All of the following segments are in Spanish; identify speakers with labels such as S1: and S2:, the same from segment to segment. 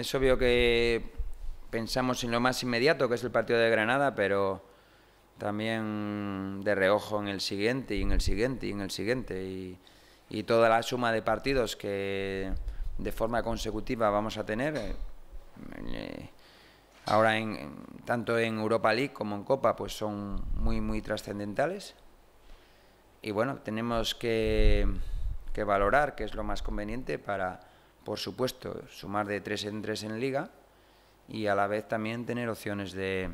S1: Es obvio que pensamos en lo más inmediato, que es el partido de Granada, pero también de reojo en el siguiente y en el siguiente y en el siguiente. Y, toda la suma de partidos que de forma consecutiva vamos a tener, eh, eh, ahora en, tanto en Europa League como en Copa, pues son muy, muy trascendentales. Y bueno, tenemos que, que valorar qué es lo más conveniente para por supuesto, sumar de tres en tres en liga y a la vez también tener opciones de,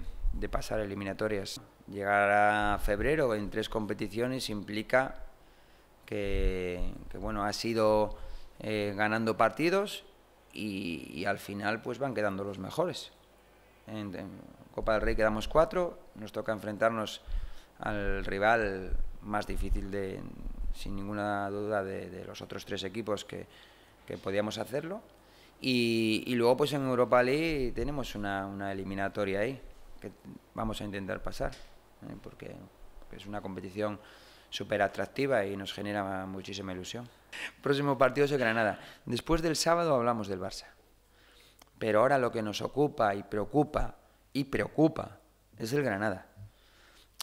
S1: pasar eliminatorias. Llegar a febrero en tres competiciones implica que, que bueno, ha sido eh, ganando partidos y, al final pues van quedando los mejores. En, Copa del Rey quedamos cuatro, nos toca enfrentarnos al rival más difícil de, sin ninguna duda de, de los otros tres equipos que, que podíamos hacerlo. Y, luego pues en Europa League tenemos una, una eliminatoria ahí que vamos a intentar pasar, ¿eh? porque, es una competición súper atractiva y nos genera muchísima ilusión. Próximo partido es el Granada. Después del sábado hablamos del Barça. Pero ahora lo que nos ocupa y preocupa y preocupa es el Granada.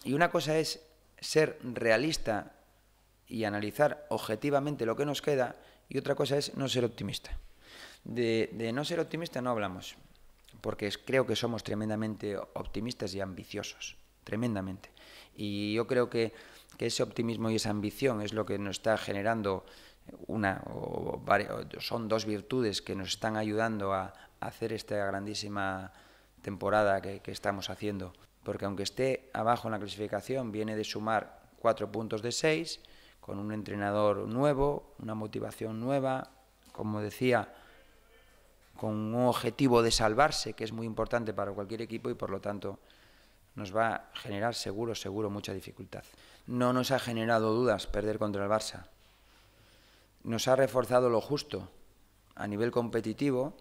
S1: Y una cosa es ser realista y analizar objetivamente lo que nos queda y otra cosa es no ser optimista. De, no ser optimista no hablamos, porque creo que somos tremendamente optimistas y ambiciosos, tremendamente. Y yo creo que, ese optimismo y esa ambición es lo que nos está generando una son dos virtudes que nos están ayudando a, hacer esta grandísima temporada que, que, estamos haciendo. Porque aunque esté abajo en la clasificación, viene de sumar cuatro puntos de seis con un entrenador nuevo, una motivación nueva, como decía, con un objetivo de salvarse, que es muy importante para cualquier equipo y por lo tanto nos va a generar seguro, seguro mucha dificultad. No nos ha generado dudas perder contra el Barça. Nos ha reforzado lo justo a nivel competitivo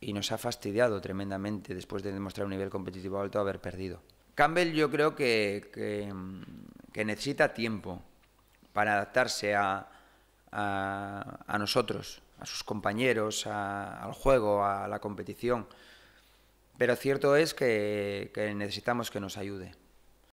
S1: y nos ha fastidiado tremendamente después de demostrar un nivel competitivo alto haber perdido. Campbell yo creo que, que necesita tiempo para adaptarse a, a, nosotros, a sus compañeros, al juego, a la competición. Pero cierto es que necesitamos que nos ayude.